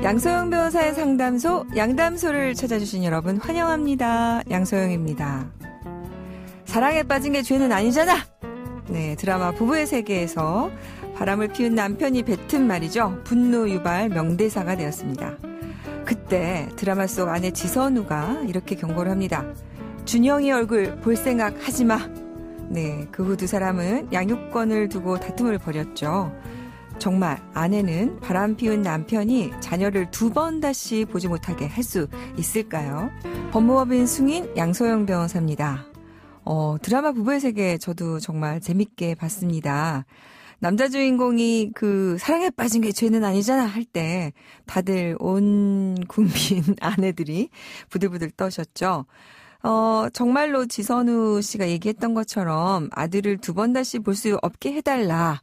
양소영 변호사의 상담소 양담소를 찾아주신 여러분 환영합니다. 양소영입니다. 사랑에 빠진 게 죄는 아니잖아. 네, 드라마 부부의 세계에서 바람을 피운 남편이 뱉은 말이죠. 분노 유발 명대사가 되었습니다. 그때 드라마 속 아내 지선우가 이렇게 경고를 합니다. 준영이 얼굴 볼 생각 하지 마. 네, 그 후 두 사람은 양육권을 두고 다툼을 벌였죠. 정말 아내는 바람 피운 남편이 자녀를 두 번 다시 보지 못하게 할 수 있을까요? 법무법인 승인 양소영 변호사입니다. 어, 드라마 부부의 세계 저도 정말 재밌게 봤습니다. 남자 주인공이 그 사랑에 빠진 게 죄는 아니잖아 할 때 다들 온 국민 아내들이 부들부들 떠셨죠. 어, 정말로 지선우 씨가 얘기했던 것처럼 아들을 두 번 다시 볼 수 없게 해달라.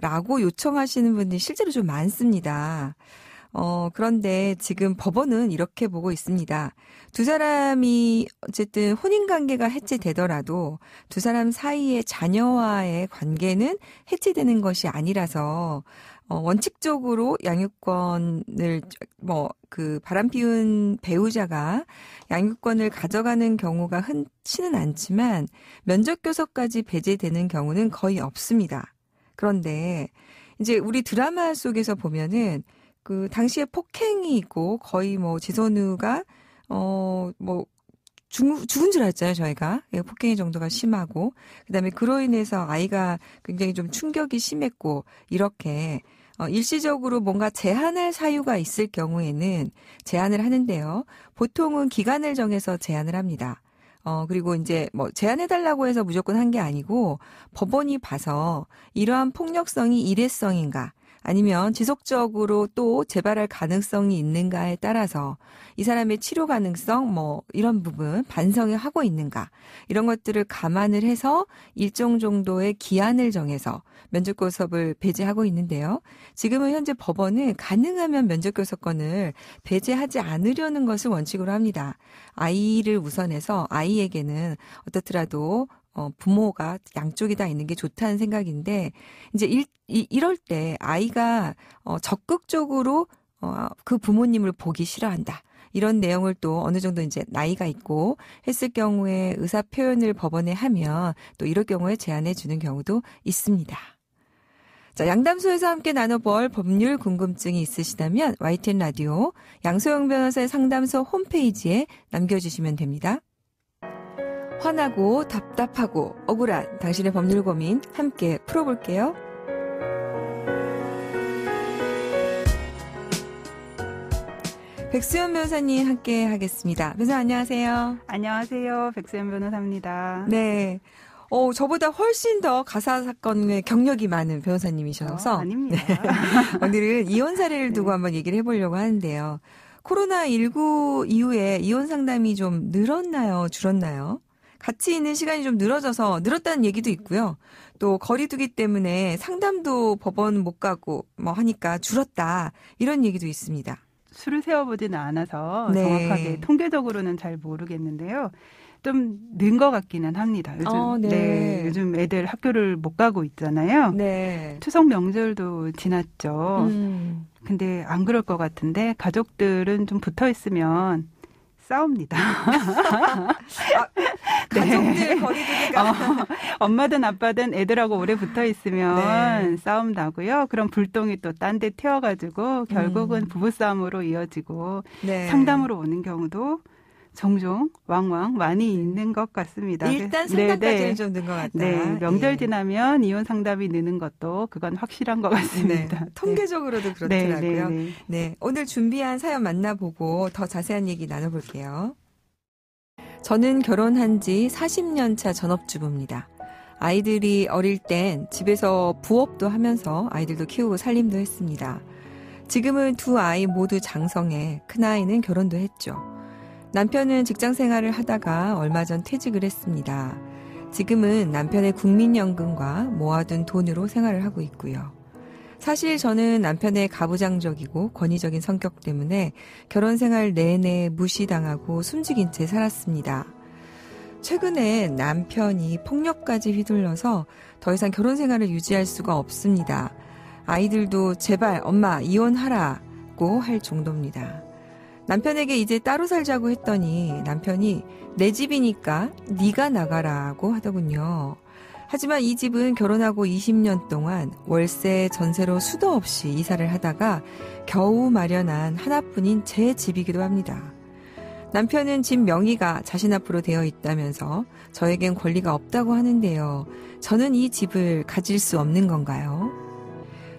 라고 요청하시는 분들이 실제로 좀 많습니다. 어, 그런데 지금 법원은 이렇게 보고 있습니다. 두 사람이 어쨌든 혼인관계가 해체되더라도 두 사람 사이의 자녀와의 관계는 해체되는 것이 아니라서 어, 원칙적으로 양육권을 뭐 그 바람 피운 배우자가 양육권을 가져가는 경우가 흔치는 않지만 면접 교섭까지 배제되는 경우는 거의 없습니다. 그런데 이제 우리 드라마 속에서 보면은 그 당시에 폭행이 있고 거의 뭐 지선우가 어 뭐 죽, 죽은 줄 알았잖아요, 저희가. 예, 폭행의 정도가 심하고. 그 다음에 그로 인해서 아이가 굉장히 좀 충격이 심했고, 이렇게, 어, 일시적으로 뭔가 제한할 사유가 있을 경우에는 제한을 하는데요. 보통은 기간을 정해서 제한을 합니다. 어, 그리고 이제 뭐 제안해달라고 해서 무조건 한 게 아니고 법원이 봐서 이러한 폭력성이 일회성인가 아니면 지속적으로 또 재발할 가능성이 있는가에 따라서 이 사람의 치료 가능성 뭐 이런 부분 반성을 하고 있는가 이런 것들을 감안을 해서 일정 정도의 기한을 정해서 면접교섭을 배제하고 있는데요. 지금은 현재 법원은 가능하면 면접교섭권을 배제하지 않으려는 것을 원칙으로 합니다. 아이를 우선해서 아이에게는 어떻더라도 어, 부모가 양쪽이 다 있는 게 좋다는 생각인데, 이제 이, 이럴 때 아이가 어, 적극적으로 어, 그 부모님을 보기 싫어한다. 이런 내용을 또 어느 정도 이제 나이가 있고 했을 경우에 의사 표현을 법원에 하면 또 이럴 경우에 제한해 주는 경우도 있습니다. 자, 양담소에서 함께 나눠볼 법률 궁금증이 있으시다면 YTN 라디오 양소영 변호사의 상담소 홈페이지에 남겨주시면 됩니다. 화나고 답답하고 억울한 당신의 법률 고민 함께 풀어볼게요. 백수현 변호사님 함께 하겠습니다. 변호사 안녕하세요. 안녕하세요. 백수현 변호사입니다. 네. 어, 저보다 훨씬 더 가사 사건의 경력이 많은 변호사님이셔서. 어, 아닙니다. 네. 오늘은 이혼 사례를 두고 네. 한번 얘기를 해보려고 하는데요. 코로나19 이후에 이혼 상담이 좀 늘었나요? 줄었나요? 같이 있는 시간이 좀 늘어져서 늘었다는 얘기도 있고요. 또 거리두기 때문에 상담도 법원 못 가고 뭐 하니까 줄었다. 이런 얘기도 있습니다. 수를 세워보지는 않아서 네. 정확하게 통계적으로는 잘 모르겠는데요. 좀 는 것 같기는 합니다. 요즘 어, 네. 네. 요즘 애들 학교를 못 가고 있잖아요. 네. 추석 명절도 지났죠. 음. 근데 안 그럴 것 같은데 가족들은 좀 붙어 있으면 싸웁니다. 아, 네. 가족들 네. 거리두기가 어, 엄마든 아빠든 애들하고 오래 붙어 있으면 네. 싸움 나고요. 그럼 불똥이 또 딴 데태워가지고 결국은 음. 부부싸움으로 이어지고 네. 상담으로 오는 경우도 종종 왕왕 많이 음. 있는 것 같습니다. 일단 네, 생각까지는 네. 좀는 것 같다. 네, 명절 예. 지나면 이혼 상담이 느는 것도 그건 확실한 것 같습니다. 네, 네. 통계적으로도 그렇더라고요. 네, 네, 오늘 준비한 사연 만나보고 더 자세한 얘기 나눠볼게요. 저는 결혼한 지 40년 차 전업주부입니다. 아이들이 어릴 땐 집에서 부업도 하면서 아이들도 키우고 살림도 했습니다. 지금은 두 아이 모두 장성해 큰아이는 결혼도 했죠. 남편은 직장 생활을 하다가 얼마 전 퇴직을 했습니다. 지금은 남편의 국민연금과 모아둔 돈으로 생활을 하고 있고요. 사실 저는 남편의 가부장적이고 권위적인 성격 때문에 결혼 생활 내내 무시당하고 숨죽인 채 살았습니다. 최근에 남편이 폭력까지 휘둘러서 더 이상 결혼 생활을 유지할 수가 없습니다. 아이들도 제발 엄마 이혼하라고 할 정도입니다. 남편에게 이제 따로 살자고 했더니 남편이 내 집이니까 네가 나가라고 하더군요. 하지만 이 집은 결혼하고 20년 동안 월세 전세로 수도 없이 이사를 하다가 겨우 마련한 하나뿐인 제 집이기도 합니다. 남편은 집 명의가 자신 앞으로 되어 있다면서 저에겐 권리가 없다고 하는데요. 저는 이 집을 가질 수 없는 건가요?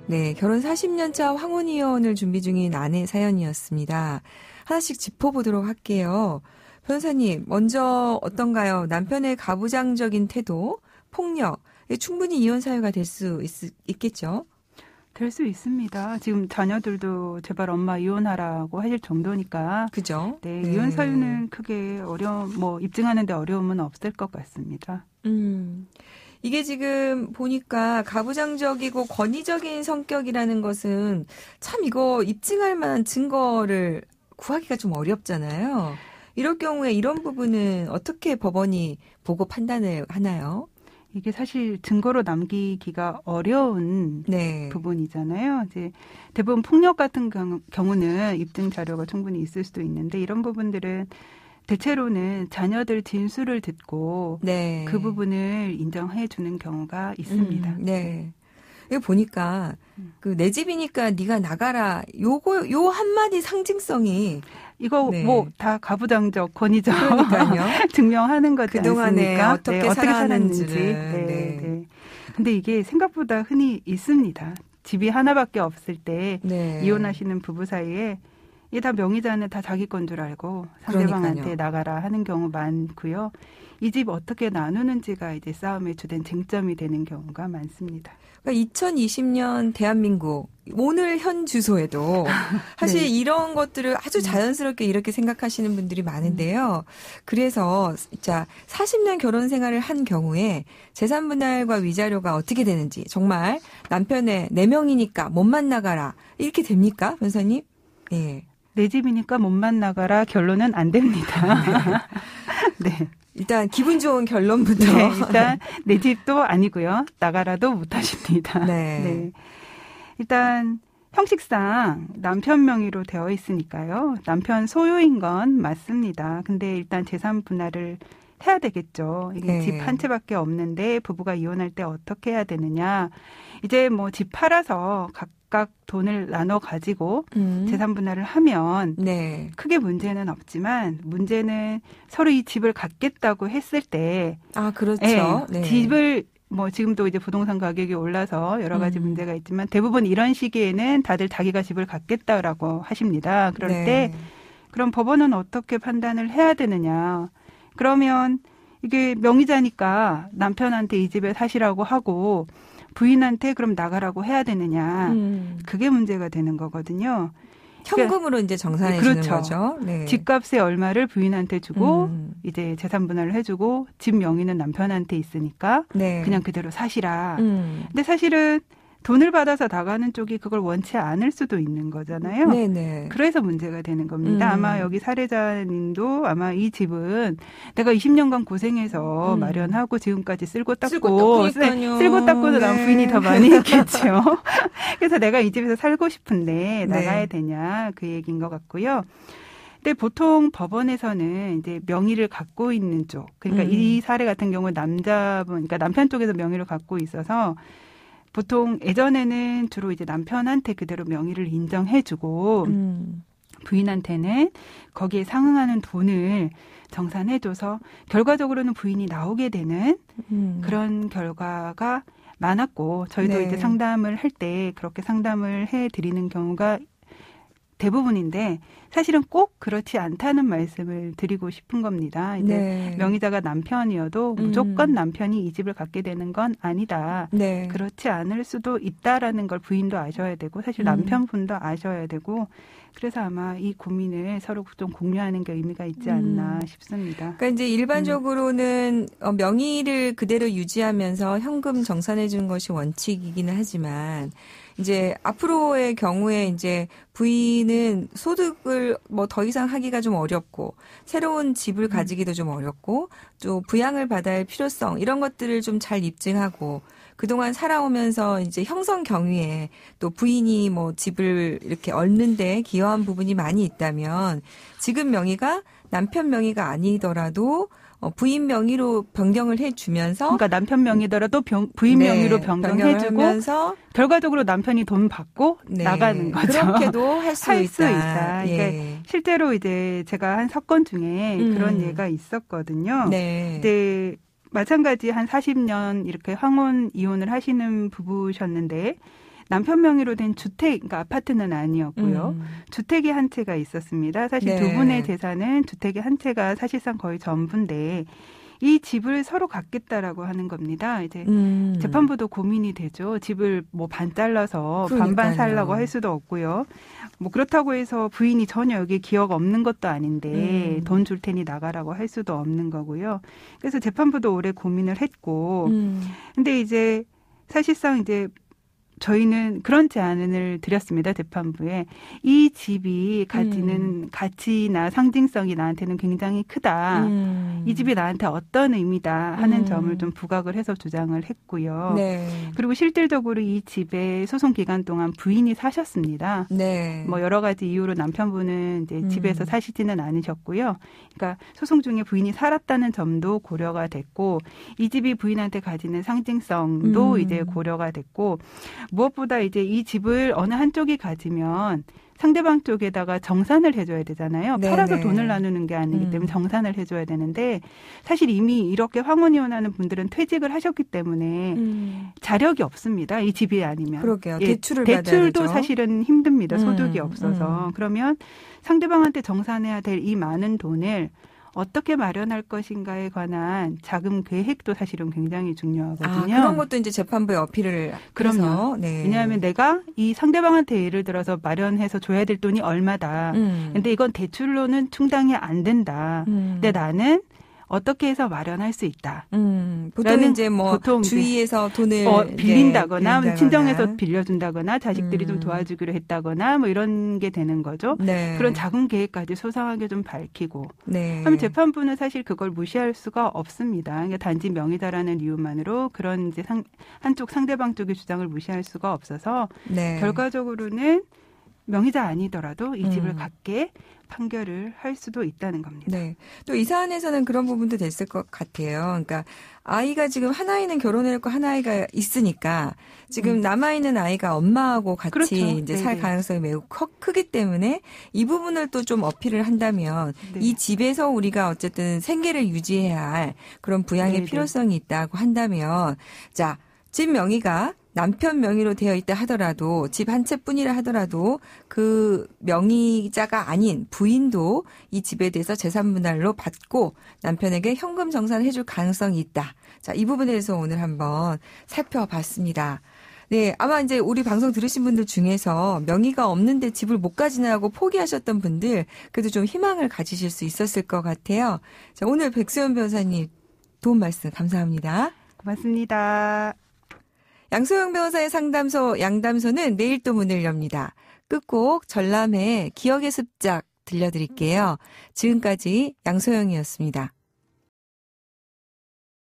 네, 결혼 40년차 황혼이혼을 준비 중인 아내 사연이었습니다. 하나씩 짚어보도록 할게요. 변호사님, 먼저 어떤가요? 남편의 가부장적인 태도, 폭력, 충분히 이혼 사유가 될 수 있겠죠? 될수 있습니다. 지금 자녀들도 제발 엄마 이혼하라고 하실 정도니까. 그죠? 네, 네. 이혼 사유는 크게 어려운 뭐, 입증하는데 어려움은 없을 것 같습니다. 음. 이게 지금 보니까 가부장적이고 권위적인 성격이라는 것은 참 이거 입증할 만한 증거를 구하기가 좀 어렵잖아요. 이럴 경우에 이런 부분은 어떻게 법원이 보고 판단을 하나요? 이게 사실 증거로 남기기가 어려운 네. 부분이잖아요. 이제 대부분 폭력 같은 경우, 는 입증 자료가 충분히 있을 수도 있는데 이런 부분들은 대체로는 자녀들 진술을 듣고 네. 그 부분을 인정해 주는 경우가 있습니다. 음, 네. 이거 보니까 그 내 집이니까 네가 나가라. 요거 요 한마디 상징성이 이거 뭐 네. 뭐다 가부장적 권위적 증명하는 거지 그동안에 않습니까? 어떻게, 네, 살았는지. 네, 네. 네. 근데 이게 생각보다 흔히 있습니다. 집이 하나밖에 없을 때 네. 이혼하시는 부부 사이에 이게 다 명의자는 다 자기 건줄 알고 상대방한테 그러니까요. 나가라 하는 경우 많고요. 이 집 어떻게 나누는지가 이제 싸움의 주된 쟁점이 되는 경우가 많습니다. 그러니까 2020년 대한민국 오늘 현 주소에도 사실 네. 이런 것들을 아주 음. 자연스럽게 이렇게 생각하시는 분들이 많은데요. 음. 그래서 자 40년 결혼 생활을 한 경우에 재산 분할과 위자료가 어떻게 되는지 정말 남편의 4 명이니까 못 만나가라 이렇게 됩니까, 변사님? 예. 내 집이니까 못 만나가라 결론은 안 됩니다. 네. 일단 기분 좋은 결론부터. 네, 일단 내 집도 아니고요. 나가라도 못 하십니다. 네. 네. 일단 형식상 남편 명의로 되어 있으니까요. 남편 소유인 건 맞습니다. 근데 일단 재산 분할을 해야 되겠죠. 이게 네. 집한 채밖에 없는데 부부가 이혼할 때 어떻게 해야 되느냐. 이제 뭐 집 팔아서 각각 돈을 나눠 가지고 음. 재산 분할을 하면 네. 크게 문제는 없지만 문제는 서로 이 집을 갖겠다고 했을 때 아, 그렇죠. 예, 네. 집을 뭐 지금도 이제 부동산 가격이 올라서 여러 가지 음. 문제가 있지만 대부분 이런 시기에는 다들 자기가 집을 갖겠다라고 하십니다. 그럴 네. 때 그럼 법원은 어떻게 판단을 해야 되느냐. 그러면 이게 명의자니까 남편한테 이 집에 사시라고 하고 부인한테 그럼 나가라고 해야 되느냐. 음. 그게 문제가 되는 거거든요. 현금으로 그러니까, 이제 정산해 주는 그렇죠. 거죠. 네. 집값의 얼마를 부인한테 주고 음. 이제 재산 분할을 해주고 집 명의는 남편한테 있으니까 네. 그냥 그대로 사시라. 음. 근데 사실은 돈을 받아서 나가는 쪽이 그걸 원치 않을 수도 있는 거잖아요. 음, 네네. 그래서 문제가 되는 겁니다. 음. 아마 여기 사례자님도 아마 이 집은 내가 20년간 고생해서 음. 마련하고 지금까지 쓸고 닦고 쓸고, 닦 쓸고 닦고도 남 네. 부인이 더 많이 있겠죠. 그래서 내가 이 집에서 살고 싶은데 네. 나가야 네. 되냐 그 얘기인 것 같고요. 근데 보통 법원에서는 이제 명의를 갖고 있는 쪽, 그러니까 음. 이 사례 같은 경우 남자분, 그러니까 남편 쪽에서 명의를 갖고 있어서 보통 예전에는 주로 이제 남편한테 그대로 명의를 인정해주고 음. 부인한테는 거기에 상응하는 돈을 정산해줘서 결과적으로는 부인이 나오게 되는 음. 그런 결과가 많았고 저희도 네. 이제 상담을 할 때 그렇게 상담을 해드리는 경우가 대부분인데 사실은 꼭 그렇지 않다는 말씀을 드리고 싶은 겁니다. 이제 네. 명의자가 남편이어도 무조건 음. 남편이 이 집을 갖게 되는 건 아니다. 네. 그렇지 않을 수도 있다라는 걸 부인도 아셔야 되고 사실 음. 남편분도 아셔야 되고 그래서 아마 이 고민을 서로 좀 공유하는 게 의미가 있지 음. 않나 음. 싶습니다. 그러니까 이제 일반적으로는 음. 어, 명의를 그대로 유지하면서 현금 정산해 주는 것이 원칙이기는 하지만 이제 앞으로의 경우에 이제 부인은 소득을 뭐 더 이상 하기가 좀 어렵고 새로운 집을 음. 가지기도 좀 어렵고 또 부양을 받아야 할 필요성 이런 것들을 좀 잘 입증하고 그동안 살아오면서 이제 형성 경위에 또 부인이 뭐 집을 이렇게 얻는데 기여한 부분이 많이 있다면 지금 명의가 남편 명의가 아니더라도 어, 부인 명의로 변경을 해주면서 그러니까 남편 명의더라도 병, 부인 네, 명의로 변경해주고 결과적으로 남편이 돈 받고 네, 나가는 거죠. 그렇게도 할 수 있다. 있다. 예. 그러니까 실제로 이제 제가 한 사건 중에 음. 그런 예가 있었거든요. 네. 근데 마찬가지 한 40년 이렇게 황혼 이혼을 하시는 부부셨는데 남편 명의로 된 주택, 그러니까 아파트는 아니었고요. 음. 주택이 한 채가 있었습니다. 사실 네. 두 분의 재산은 주택이 한 채가 사실상 거의 전부인데 이 집을 서로 갖겠다라고 하는 겁니다. 이제 음. 재판부도 고민이 되죠. 집을 뭐 반 잘라서 그러니까요. 반반 살라고 할 수도 없고요. 뭐 그렇다고 해서 부인이 전혀 여기 기억 없는 것도 아닌데 음. 돈줄 테니 나가라고 할 수도 없는 거고요. 그래서 재판부도 오래 고민을 했고, 음. 근데 이제 사실상 이제 저희는 그런 제안을 드렸습니다 재판부에 이 집이 가지는 음. 가치나 상징성이 나한테는 굉장히 크다 음. 이 집이 나한테 어떤 의미다 하는 음. 점을 좀 부각을 해서 주장을 했고요 네. 그리고 실질적으로 이 집에 소송 기간 동안 부인이 사셨습니다 네. 뭐 여러 가지 이유로 남편분은 이제 음. 집에서 사시지는 않으셨고요 그러니까 소송 중에 부인이 살았다는 점도 고려가 됐고 이 집이 부인한테 가지는 상징성도 음. 이제 고려가 됐고 무엇보다 이제 이 집을 어느 한쪽이 가지면 상대방 쪽에다가 정산을 해줘야 되잖아요. 네네. 팔아서 네. 돈을 나누는 게 아니기 음. 때문에 정산을 해줘야 되는데 사실 이미 이렇게 황혼이혼하는 분들은 퇴직을 하셨기 때문에 음. 자력이 없습니다. 이 집이 아니면 그러게요. 예, 대출을 대출도 사실은 힘듭니다. 소득이 음, 없어서 음. 그러면 상대방한테 정산해야 될 이 많은 돈을 어떻게 마련할 것인가에 관한 자금 계획도 사실은 굉장히 아, 중요하거든요. 아, 그런 것도 이제 재판부에 어필을 그럼요. 네. 왜냐하면 내가 이 상대방한테 예를 들어서 마련해서 줘야 될 돈이 얼마다. 음. 근데 이건 대출로는 충당이 안 된다. 음. 근데 나는 어떻게 해서 마련할 수 있다. 음, 보통 이제 뭐 보통 주위에서 돈을 어, 빌린다거나, 네, 친정에서 빌려준다거나 자식들이 음. 좀 도와주기로 했다거나 뭐 이런 게 되는 거죠. 네. 그런 작은 계획까지 소상하게 좀 밝히고 네. 하면 재판부는 사실 그걸 무시할 수가 없습니다. 그러니까 단지 명의다라는 이유만으로 그런 이제 상, 한쪽 상대방 쪽의 주장을 무시할 수가 없어서 네. 결과적으로는 명의자 아니더라도 이 집을 음. 갖게 판결을 할 수도 있다는 겁니다. 네. 또이 사안에서는 그런 부분도 됐을 것 같아요. 그러니까 아이가 지금 하나이는 결혼했고 하나이가 있으니까 지금 음. 남아 있는 아이가 엄마하고 같이 그렇죠. 이제 네네. 살 가능성이 매우 커, 크기 때문에 이 부분을 또 좀 어필을 한다면 네. 이 집에서 우리가 어쨌든 생계를 유지해야 할 그런 부양의 네네. 필요성이 있다고 한다면 자, 집 명의가 남편 명의로 되어 있다 하더라도 집 한 채뿐이라 하더라도 그 명의자가 아닌 부인도 이 집에 대해서 재산 분할로 받고 남편에게 현금 정산을 해줄 가능성이 있다. 자, 이 부분에 대해서 오늘 한번 살펴봤습니다. 네, 아마 이제 우리 방송 들으신 분들 중에서 명의가 없는데 집을 못 가지나 하고 포기하셨던 분들 그래도 좀 희망을 가지실 수 있었을 것 같아요. 자, 오늘 백수현 변호사님 도움 말씀 감사합니다. 고맙습니다. 양소영 변호사의 상담소 양담소는 내일 또 문을 엽니다. 끝곡 전람회 기억의 습작 들려드릴게요. 지금까지 양소영이었습니다.